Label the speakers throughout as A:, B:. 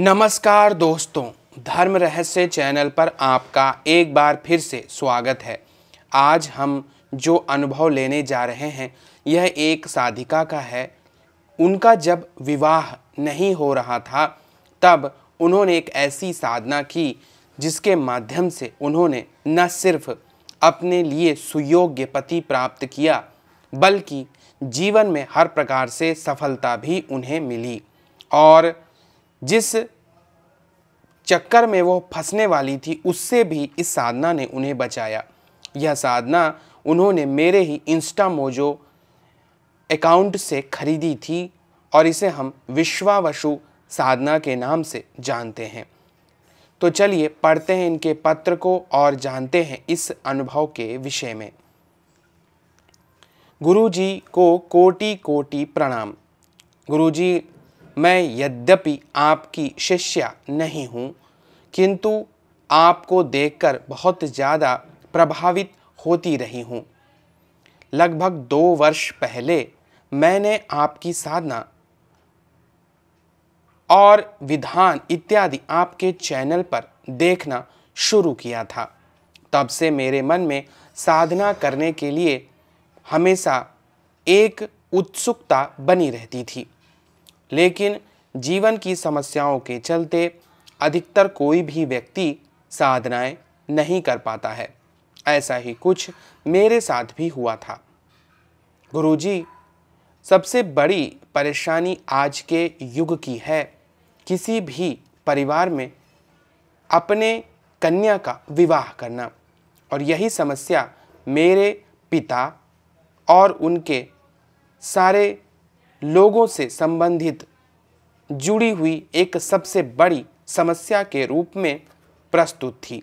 A: नमस्कार दोस्तों धर्म रहस्य चैनल पर आपका एक बार फिर से स्वागत है आज हम जो अनुभव लेने जा रहे हैं यह एक साधिका का है उनका जब विवाह नहीं हो रहा था तब उन्होंने एक ऐसी साधना की जिसके माध्यम से उन्होंने न सिर्फ अपने लिए सुयोग्य पति प्राप्त किया बल्कि जीवन में हर प्रकार से सफलता भी उन्हें मिली और जिस चक्कर में वह फंसने वाली थी उससे भी इस साधना ने उन्हें बचाया यह साधना उन्होंने मेरे ही इंस्टा मोजो अकाउंट से खरीदी थी और इसे हम विश्वावशु साधना के नाम से जानते हैं तो चलिए पढ़ते हैं इनके पत्र को और जानते हैं इस अनुभव के विषय में गुरु जी को कोटि कोटि प्रणाम गुरु जी मैं यद्यपि आपकी शिष्या नहीं हूँ किंतु आपको देखकर बहुत ज़्यादा प्रभावित होती रही हूँ लगभग दो वर्ष पहले मैंने आपकी साधना और विधान इत्यादि आपके चैनल पर देखना शुरू किया था तब से मेरे मन में साधना करने के लिए हमेशा एक उत्सुकता बनी रहती थी लेकिन जीवन की समस्याओं के चलते अधिकतर कोई भी व्यक्ति साधनाएं नहीं कर पाता है ऐसा ही कुछ मेरे साथ भी हुआ था गुरुजी सबसे बड़ी परेशानी आज के युग की है किसी भी परिवार में अपने कन्या का विवाह करना और यही समस्या मेरे पिता और उनके सारे लोगों से संबंधित जुड़ी हुई एक सबसे बड़ी समस्या के रूप में प्रस्तुत थी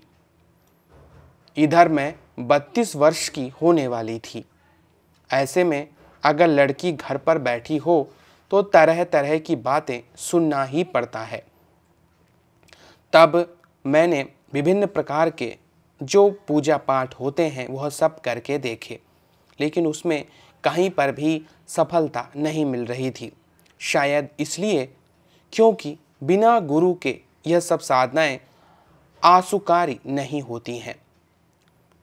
A: इधर मैं बत्तीस वर्ष की होने वाली थी ऐसे में अगर लड़की घर पर बैठी हो तो तरह तरह की बातें सुनना ही पड़ता है तब मैंने विभिन्न प्रकार के जो पूजा पाठ होते हैं वह सब करके देखे लेकिन उसमें कहीं पर भी सफलता नहीं मिल रही थी शायद इसलिए क्योंकि बिना गुरु के यह सब साधनाएं आंसुकारी नहीं होती हैं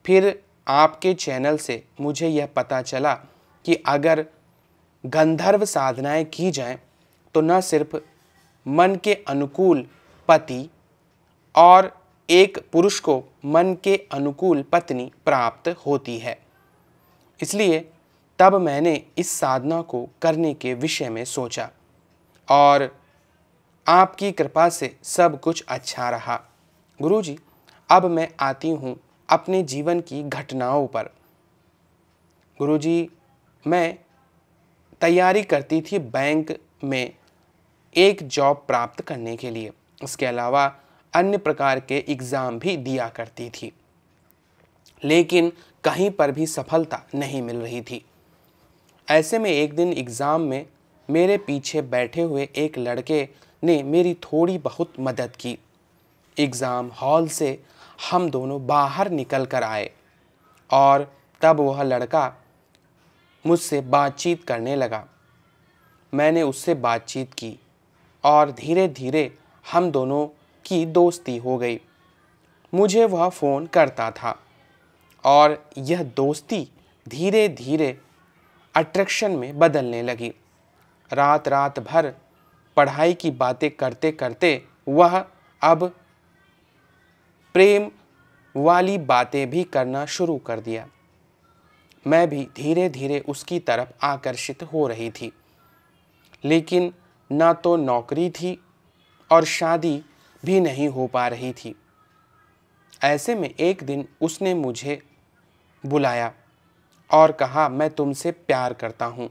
A: फिर आपके चैनल से मुझे यह पता चला कि अगर गंधर्व साधनाएं की जाएं तो न सिर्फ मन के अनुकूल पति और एक पुरुष को मन के अनुकूल पत्नी प्राप्त होती है इसलिए तब मैंने इस साधना को करने के विषय में सोचा और आपकी कृपा से सब कुछ अच्छा रहा गुरुजी अब मैं आती हूँ अपने जीवन की घटनाओं पर गुरुजी मैं तैयारी करती थी बैंक में एक जॉब प्राप्त करने के लिए उसके अलावा अन्य प्रकार के एग्ज़ाम भी दिया करती थी लेकिन कहीं पर भी सफलता नहीं मिल रही थी ऐसे में एक दिन एग्ज़ाम में मेरे पीछे बैठे हुए एक लड़के ने मेरी थोड़ी बहुत मदद की एग्ज़ाम हॉल से हम दोनों बाहर निकल कर आए और तब वह लड़का मुझसे बातचीत करने लगा मैंने उससे बातचीत की और धीरे धीरे हम दोनों की दोस्ती हो गई मुझे वह फ़ोन करता था और यह दोस्ती धीरे धीरे अट्रैक्शन में बदलने लगी रात रात भर पढ़ाई की बातें करते करते वह अब प्रेम वाली बातें भी करना शुरू कर दिया मैं भी धीरे धीरे उसकी तरफ आकर्षित हो रही थी लेकिन ना तो नौकरी थी और शादी भी नहीं हो पा रही थी ऐसे में एक दिन उसने मुझे बुलाया और कहा मैं तुमसे प्यार करता हूँ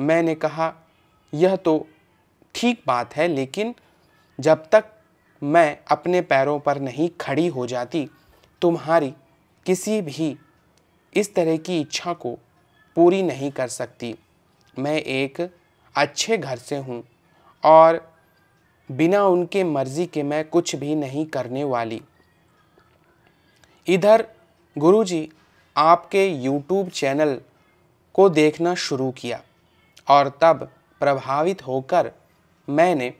A: मैंने कहा यह तो ठीक बात है लेकिन जब तक मैं अपने पैरों पर नहीं खड़ी हो जाती तुम्हारी किसी भी इस तरह की इच्छा को पूरी नहीं कर सकती मैं एक अच्छे घर से हूँ और बिना उनके मर्ज़ी के मैं कुछ भी नहीं करने वाली इधर गुरुजी आपके यूट्यूब चैनल को देखना शुरू किया और तब प्रभावित होकर मैंने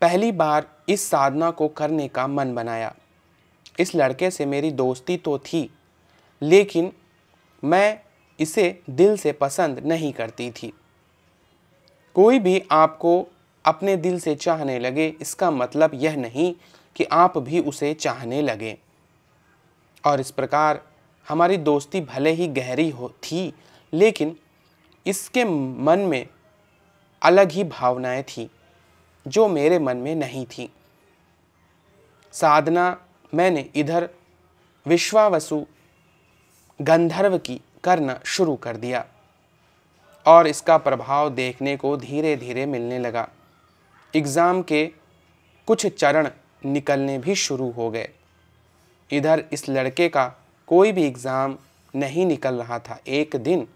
A: पहली बार इस साधना को करने का मन बनाया इस लड़के से मेरी दोस्ती तो थी लेकिन मैं इसे दिल से पसंद नहीं करती थी कोई भी आपको अपने दिल से चाहने लगे इसका मतलब यह नहीं कि आप भी उसे चाहने लगे और इस प्रकार हमारी दोस्ती भले ही गहरी हो थी लेकिन इसके मन में अलग ही भावनाएं थी जो मेरे मन में नहीं थी साधना मैंने इधर विश्वावसु गंधर्व की करना शुरू कर दिया और इसका प्रभाव देखने को धीरे धीरे मिलने लगा एग्ज़ाम के कुछ चरण निकलने भी शुरू हो गए इधर इस लड़के का कोई भी एग्ज़ाम नहीं निकल रहा था एक दिन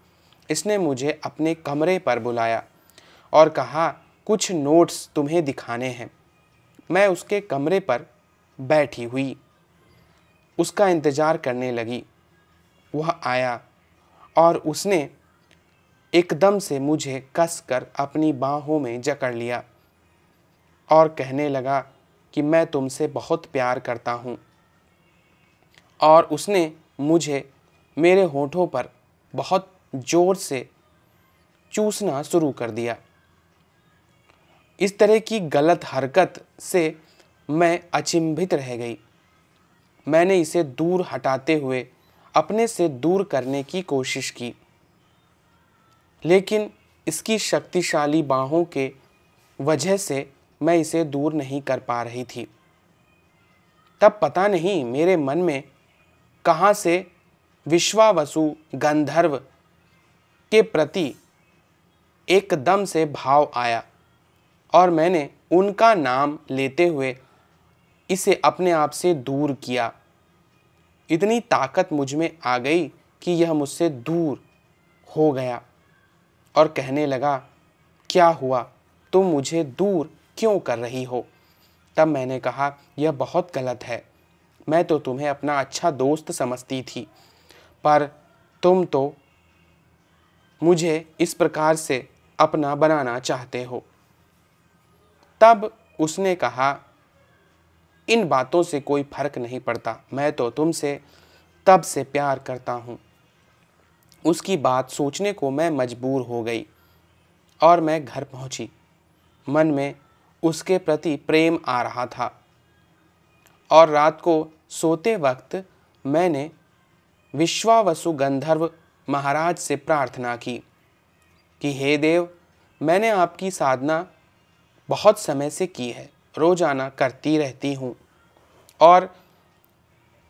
A: इसने मुझे अपने कमरे पर बुलाया और कहा कुछ नोट्स तुम्हें दिखाने हैं मैं उसके कमरे पर बैठी हुई उसका इंतज़ार करने लगी वह आया और उसने एकदम से मुझे कसकर अपनी बाहों में जकड़ लिया और कहने लगा कि मैं तुमसे बहुत प्यार करता हूँ और उसने मुझे मेरे होठों पर बहुत ज़ोर से चूसना शुरू कर दिया इस तरह की गलत हरकत से मैं अचिंभित रह गई मैंने इसे दूर हटाते हुए अपने से दूर करने की कोशिश की लेकिन इसकी शक्तिशाली बाहों के वजह से मैं इसे दूर नहीं कर पा रही थी तब पता नहीं मेरे मन में कहाँ से विश्वावसु गंधर्व के प्रति एकदम से भाव आया और मैंने उनका नाम लेते हुए इसे अपने आप से दूर किया इतनी ताकत मुझ में आ गई कि यह मुझसे दूर हो गया और कहने लगा क्या हुआ तुम मुझे दूर क्यों कर रही हो तब मैंने कहा यह बहुत गलत है मैं तो तुम्हें अपना अच्छा दोस्त समझती थी पर तुम तो मुझे इस प्रकार से अपना बनाना चाहते हो तब उसने कहा इन बातों से कोई फर्क नहीं पड़ता मैं तो तुमसे तब से प्यार करता हूँ उसकी बात सोचने को मैं मजबूर हो गई और मैं घर पहुँची मन में उसके प्रति प्रेम आ रहा था और रात को सोते वक्त मैंने विश्वावसु गंधर्व महाराज से प्रार्थना की कि हे देव मैंने आपकी साधना बहुत समय से की है रोज़ाना करती रहती हूँ और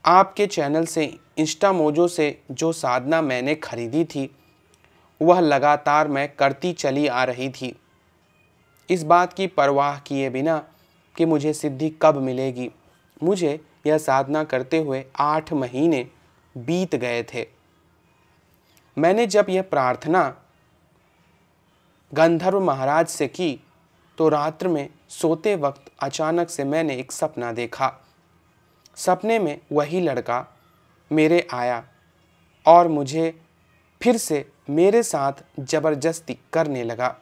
A: आपके चैनल से इंस्टा मोजो से जो साधना मैंने खरीदी थी वह लगातार मैं करती चली आ रही थी इस बात की परवाह किए बिना कि मुझे सिद्धि कब मिलेगी मुझे यह साधना करते हुए आठ महीने बीत गए थे मैंने जब यह प्रार्थना गंधर्व महाराज से की तो रात्र में सोते वक्त अचानक से मैंने एक सपना देखा सपने में वही लड़का मेरे आया और मुझे फिर से मेरे साथ ज़बरदस्ती करने लगा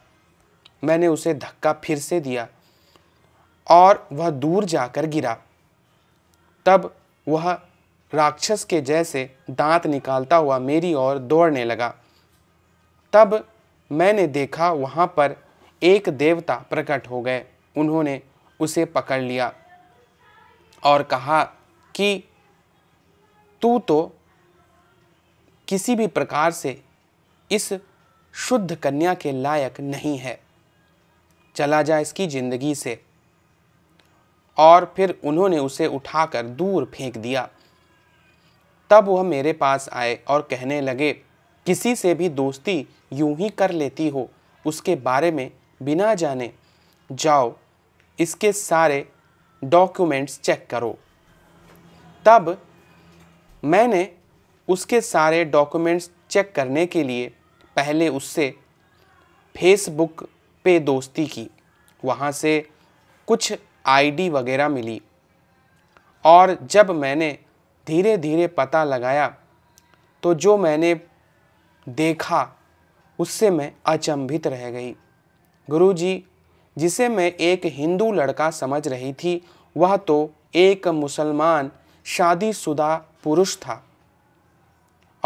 A: मैंने उसे धक्का फिर से दिया और वह दूर जाकर गिरा तब वह राक्षस के जैसे दांत निकालता हुआ मेरी ओर दौड़ने लगा तब मैंने देखा वहाँ पर एक देवता प्रकट हो गए उन्होंने उसे पकड़ लिया और कहा कि तू तो किसी भी प्रकार से इस शुद्ध कन्या के लायक नहीं है चला जा इसकी ज़िंदगी से और फिर उन्होंने उसे उठाकर दूर फेंक दिया तब वह मेरे पास आए और कहने लगे किसी से भी दोस्ती यूं ही कर लेती हो उसके बारे में बिना जाने जाओ इसके सारे डॉक्यूमेंट्स चेक करो तब मैंने उसके सारे डॉक्यूमेंट्स चेक करने के लिए पहले उससे फेसबुक पे दोस्ती की वहाँ से कुछ आईडी वगैरह मिली और जब मैंने धीरे धीरे पता लगाया तो जो मैंने देखा उससे मैं अचंभित रह गई गुरुजी जिसे मैं एक हिंदू लड़का समझ रही थी वह तो एक मुसलमान शादीशुदा पुरुष था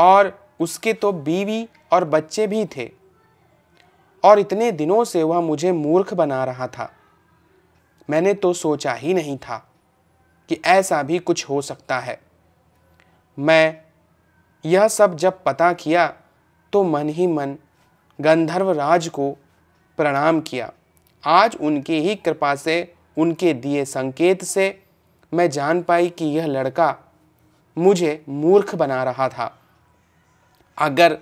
A: और उसके तो बीवी और बच्चे भी थे और इतने दिनों से वह मुझे मूर्ख बना रहा था मैंने तो सोचा ही नहीं था कि ऐसा भी कुछ हो सकता है मैं यह सब जब पता किया तो मन ही मन गंधर्व राज को प्रणाम किया आज उनकी ही कृपा से उनके दिए संकेत से मैं जान पाई कि यह लड़का मुझे मूर्ख बना रहा था अगर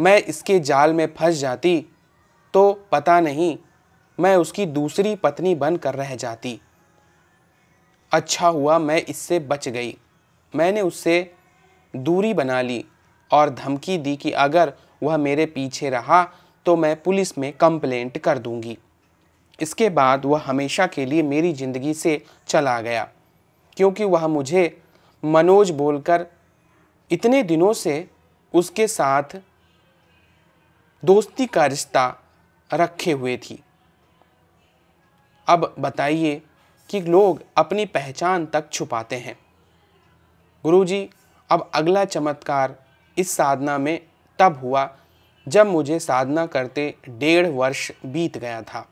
A: मैं इसके जाल में फंस जाती तो पता नहीं मैं उसकी दूसरी पत्नी बनकर रह जाती अच्छा हुआ मैं इससे बच गई मैंने उससे दूरी बना ली और धमकी दी कि अगर वह मेरे पीछे रहा तो मैं पुलिस में कंप्लेंट कर दूंगी इसके बाद वह हमेशा के लिए मेरी ज़िंदगी से चला गया क्योंकि वह मुझे मनोज बोलकर इतने दिनों से उसके साथ दोस्ती का रिश्ता रखे हुए थी अब बताइए कि लोग अपनी पहचान तक छुपाते हैं गुरुजी अब अगला चमत्कार इस साधना में तब हुआ जब मुझे साधना करते डेढ़ वर्ष बीत गया था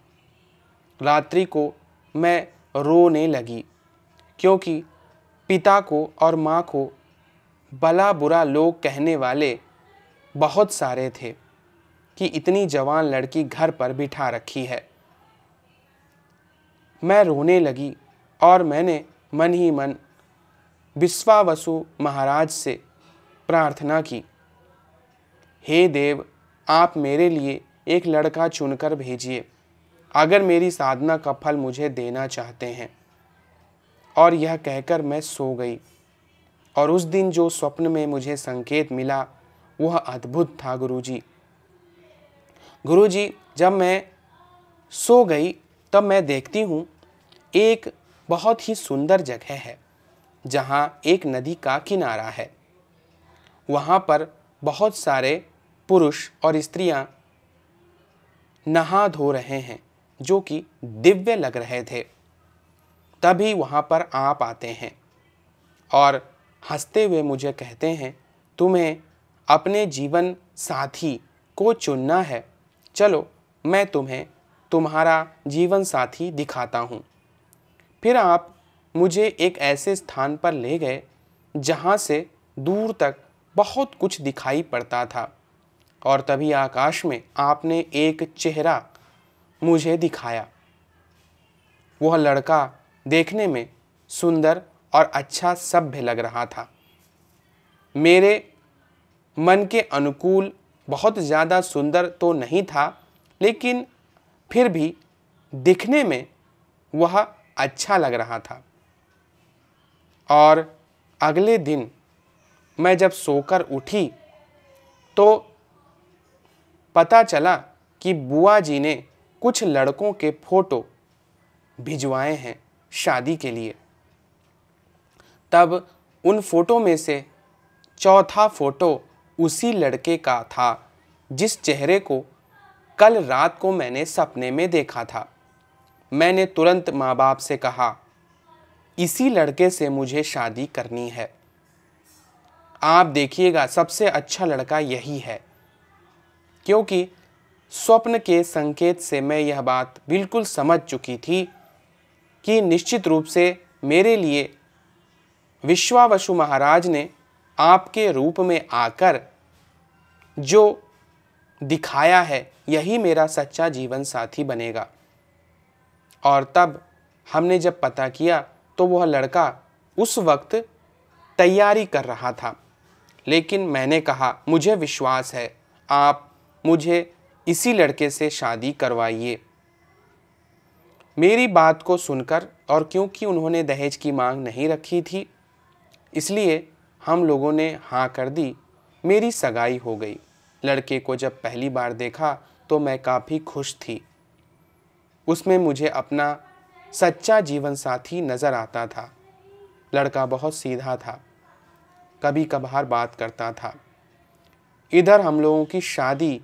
A: रात्रि को मैं रोने लगी क्योंकि पिता को और माँ को भला बुरा लोग कहने वाले बहुत सारे थे कि इतनी जवान लड़की घर पर बिठा रखी है मैं रोने लगी और मैंने मन ही मन विश्वावसु महाराज से प्रार्थना की हे देव आप मेरे लिए एक लड़का चुनकर भेजिए अगर मेरी साधना का फल मुझे देना चाहते हैं और यह कहकर मैं सो गई और उस दिन जो स्वप्न में मुझे संकेत मिला वह अद्भुत था गुरुजी गुरुजी जब मैं सो गई तब मैं देखती हूँ एक बहुत ही सुंदर जगह है जहाँ एक नदी का किनारा है वहाँ पर बहुत सारे पुरुष और स्त्रियाँ नहा धो रहे हैं जो कि दिव्य लग रहे थे तभी वहाँ पर आप आते हैं और हंसते हुए मुझे कहते हैं तुम्हें अपने जीवन साथी को चुनना है चलो मैं तुम्हें तुम्हारा जीवन साथी दिखाता हूँ फिर आप मुझे एक ऐसे स्थान पर ले गए जहाँ से दूर तक बहुत कुछ दिखाई पड़ता था और तभी आकाश में आपने एक चेहरा मुझे दिखाया वह लड़का देखने में सुंदर और अच्छा सभ्य लग रहा था मेरे मन के अनुकूल बहुत ज़्यादा सुंदर तो नहीं था लेकिन फिर भी दिखने में वह अच्छा लग रहा था और अगले दिन मैं जब सोकर उठी तो पता चला कि बुआ जी ने कुछ लड़कों के फ़ोटो भिजवाए हैं शादी के लिए तब उन फ़ोटो में से चौथा फ़ोटो उसी लड़के का था जिस चेहरे को कल रात को मैंने सपने में देखा था मैंने तुरंत माँ बाप से कहा इसी लड़के से मुझे शादी करनी है आप देखिएगा सबसे अच्छा लड़का यही है क्योंकि स्वप्न के संकेत से मैं यह बात बिल्कुल समझ चुकी थी कि निश्चित रूप से मेरे लिए विश्वावसु महाराज ने आपके रूप में आकर जो दिखाया है यही मेरा सच्चा जीवन साथी बनेगा और तब हमने जब पता किया तो वह लड़का उस वक्त तैयारी कर रहा था लेकिन मैंने कहा मुझे विश्वास है आप मुझे इसी लड़के से शादी करवाइए मेरी बात को सुनकर और क्योंकि उन्होंने दहेज की मांग नहीं रखी थी इसलिए हम लोगों ने हाँ कर दी मेरी सगाई हो गई लड़के को जब पहली बार देखा तो मैं काफ़ी खुश थी उसमें मुझे अपना सच्चा जीवन साथी नज़र आता था लड़का बहुत सीधा था कभी कभार बात करता था इधर हम लोगों की शादी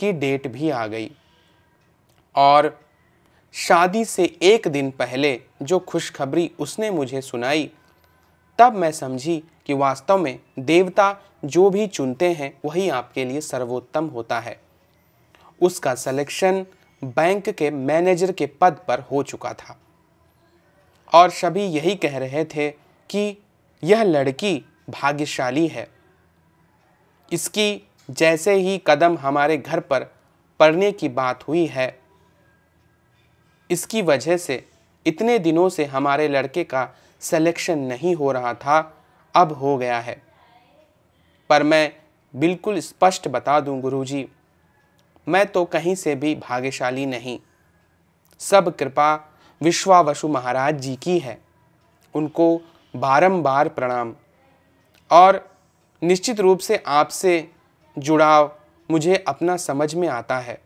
A: की डेट भी आ गई और शादी से एक दिन पहले जो खुशखबरी उसने मुझे सुनाई तब मैं समझी कि वास्तव में देवता जो भी चुनते हैं वही आपके लिए सर्वोत्तम होता है उसका सिलेक्शन बैंक के मैनेजर के पद पर हो चुका था और सभी यही कह रहे थे कि यह लड़की भाग्यशाली है इसकी जैसे ही कदम हमारे घर पर पड़ने की बात हुई है इसकी वजह से इतने दिनों से हमारे लड़के का सिलेक्शन नहीं हो रहा था अब हो गया है पर मैं बिल्कुल स्पष्ट बता दूं गुरुजी मैं तो कहीं से भी भाग्यशाली नहीं सब कृपा विश्वावसु महाराज जी की है उनको बारंबार प्रणाम और निश्चित रूप से आपसे जुड़ाव मुझे अपना समझ में आता है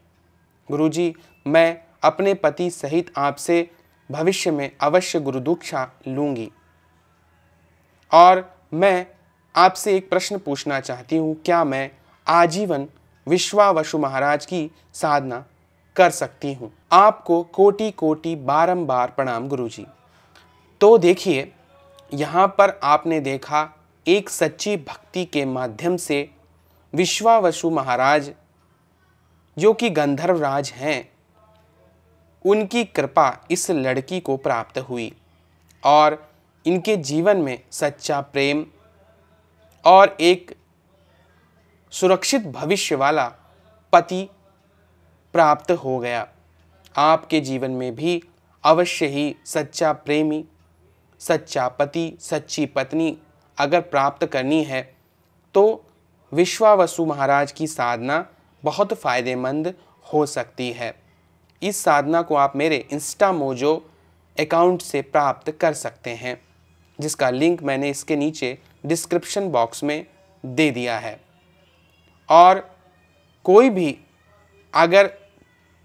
A: गुरुजी मैं अपने पति सहित आपसे भविष्य में अवश्य गुरुदीक्षा लूँगी और मैं आपसे एक प्रश्न पूछना चाहती हूँ क्या मैं आजीवन विश्वावसु महाराज की साधना कर सकती हूँ आपको कोटि कोटि बारंबार प्रणाम गुरु जी तो देखिए यहाँ पर आपने देखा एक सच्ची भक्ति के माध्यम से विश्वावसु महाराज जो कि गंधर्वराज हैं उनकी कृपा इस लड़की को प्राप्त हुई और इनके जीवन में सच्चा प्रेम और एक सुरक्षित भविष्य वाला पति प्राप्त हो गया आपके जीवन में भी अवश्य ही सच्चा प्रेमी सच्चा पति सच्ची पत्नी अगर प्राप्त करनी है तो विश्वावसु महाराज की साधना बहुत फ़ायदेमंद हो सकती है इस साधना को आप मेरे इंस्टा मोजो अकाउंट से प्राप्त कर सकते हैं जिसका लिंक मैंने इसके नीचे डिस्क्रिप्शन बॉक्स में दे दिया है और कोई भी अगर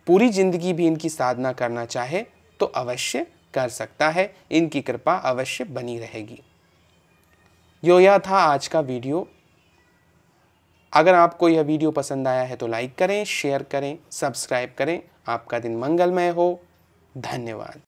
A: पूरी ज़िंदगी भी इनकी साधना करना चाहे तो अवश्य कर सकता है इनकी कृपा अवश्य बनी रहेगी यो यह था आज का वीडियो अगर आपको यह वीडियो पसंद आया है तो लाइक करें शेयर करें सब्सक्राइब करें आपका दिन मंगलमय हो धन्यवाद